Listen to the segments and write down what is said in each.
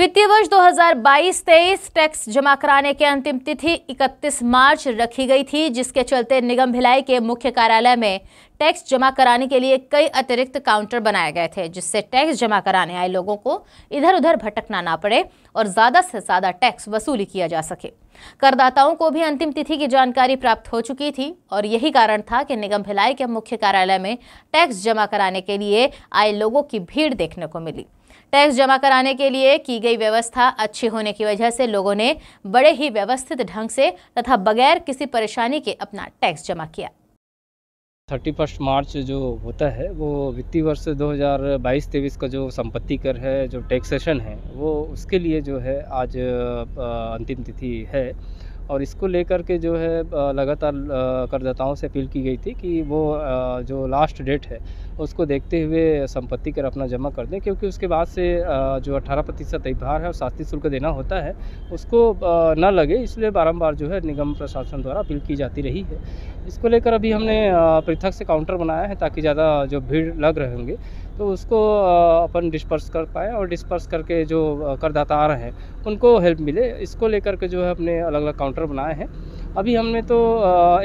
वित्तीय वर्ष 2022-23 टैक्स जमा कराने की अंतिम तिथि 31 मार्च रखी गई थी जिसके चलते निगम भिलाई के मुख्य कार्यालय में टैक्स जमा कराने के लिए कई अतिरिक्त काउंटर बनाए गए थे जिससे टैक्स जमा कराने आए लोगों को इधर उधर भटकना ना पड़े और ज़्यादा से ज़्यादा टैक्स वसूली किया जा सके करदाताओं को भी अंतिम तिथि की जानकारी प्राप्त हो चुकी थी और यही कारण था कि निगम भिलाई के मुख्य कार्यालय में टैक्स जमा कराने के लिए आए लोगों की भीड़ देखने को मिली टैक्स जमा कराने के लिए की गई व्यवस्था अच्छी होने की वजह से लोगों ने बड़े ही व्यवस्थित ढंग से तथा बगैर किसी परेशानी के अपना टैक्स जमा किया थर्टी फर्स्ट मार्च जो होता है वो वित्तीय वर्ष 2022-23 का जो संपत्ति कर है जो टैक्सेशन है वो उसके लिए जो है आज अंतिम तिथि है और इसको लेकर के जो है लगातार करदाताओं से अपील की गई थी कि वो जो लास्ट डेट है उसको देखते हुए संपत्ति कर अपना जमा कर दें क्योंकि उसके बाद से जो अट्ठारह प्रतिशत इभार है और शास्त्री शुल्क देना होता है उसको न लगे इसलिए बारम्बार जो है निगम प्रशासन द्वारा अपील की जाती रही है इसको लेकर अभी हमने पृथक से काउंटर बनाया है ताकि ज़्यादा जो भीड़ लग रहे होंगे तो उसको अपन डिस्पर्स कर पाए और डिस्पर्स करके जो करदाता आ रहे हैं उनको हेल्प मिले इसको लेकर के जो है अपने अलग अलग काउंटर बनाए हैं अभी हमने तो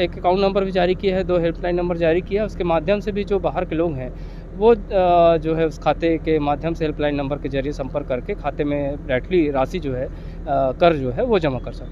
एक अकाउंट नंबर भी जारी किया है दो हेल्पलाइन नंबर जारी किया है उसके माध्यम से भी जो बाहर के लोग हैं वो जो है उस खाते के माध्यम से हेल्पलाइन नंबर के जरिए संपर्क करके खाते में डायरेक्टली राशि जो है कर जो है वो जमा कर सकते